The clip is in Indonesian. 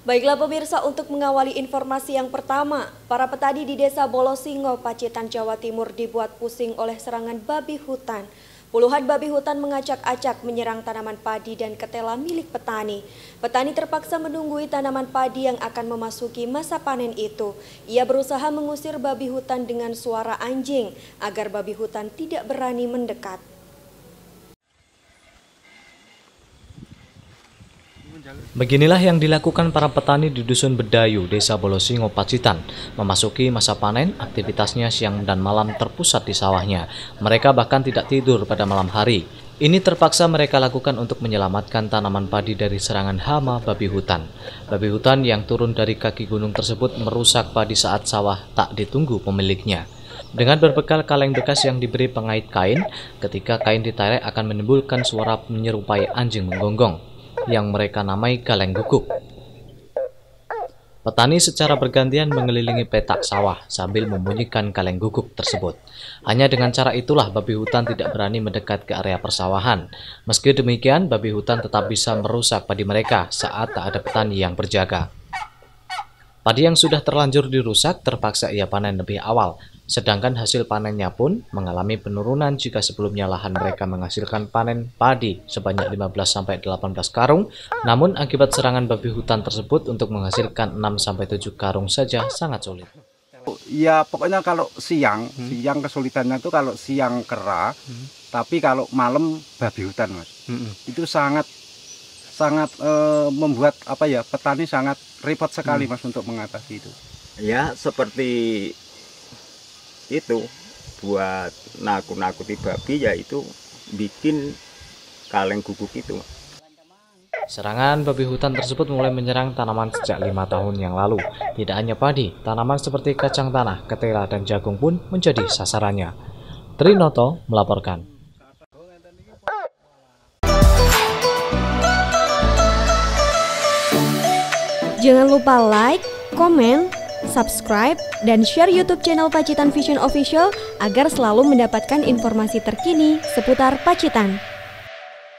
Baiklah pemirsa, untuk mengawali informasi yang pertama, para petani di desa Bolosingo, Pacitan, Jawa Timur dibuat pusing oleh serangan babi hutan. Puluhan babi hutan mengacak-acak menyerang tanaman padi dan ketela milik petani. Petani terpaksa menunggui tanaman padi yang akan memasuki masa panen itu. Ia berusaha mengusir babi hutan dengan suara anjing agar babi hutan tidak berani mendekat. Beginilah yang dilakukan para petani di Dusun Bedayu, Desa Bolosingo, Pacitan. Memasuki masa panen, aktivitasnya siang dan malam terpusat di sawahnya. Mereka bahkan tidak tidur pada malam hari. Ini terpaksa mereka lakukan untuk menyelamatkan tanaman padi dari serangan hama babi hutan. Babi hutan yang turun dari kaki gunung tersebut merusak padi saat sawah tak ditunggu pemiliknya. Dengan berbekal kaleng bekas yang diberi pengait kain, ketika kain ditarik akan menimbulkan suara menyerupai anjing menggonggong yang mereka namai kaleng Guguk. Petani secara bergantian mengelilingi petak sawah sambil membunyikan kaleng guguk tersebut. Hanya dengan cara itulah babi hutan tidak berani mendekat ke area persawahan. Meski demikian, babi hutan tetap bisa merusak padi mereka saat tak ada petani yang berjaga. Padi yang sudah terlanjur dirusak terpaksa ia panen lebih awal Sedangkan hasil panennya pun mengalami penurunan jika sebelumnya lahan mereka menghasilkan panen padi sebanyak 15-18 karung, namun akibat serangan babi hutan tersebut untuk menghasilkan 6-7 karung saja sangat sulit. Ya pokoknya kalau siang, hmm. siang kesulitannya itu kalau siang kera, hmm. tapi kalau malam babi hutan mas, hmm. itu sangat sangat e, membuat apa ya petani sangat repot sekali hmm. mas untuk mengatasi itu. Ya seperti itu buat nakut-nakuti babi yaitu bikin kaleng guguk itu. Serangan babi hutan tersebut mulai menyerang tanaman sejak lima tahun yang lalu. Tidak hanya padi, tanaman seperti kacang tanah, ketela, dan jagung pun menjadi sasarannya. Trinoto melaporkan. Jangan lupa like, komen, subscribe, dan share YouTube channel Pacitan Vision Official agar selalu mendapatkan informasi terkini seputar Pacitan.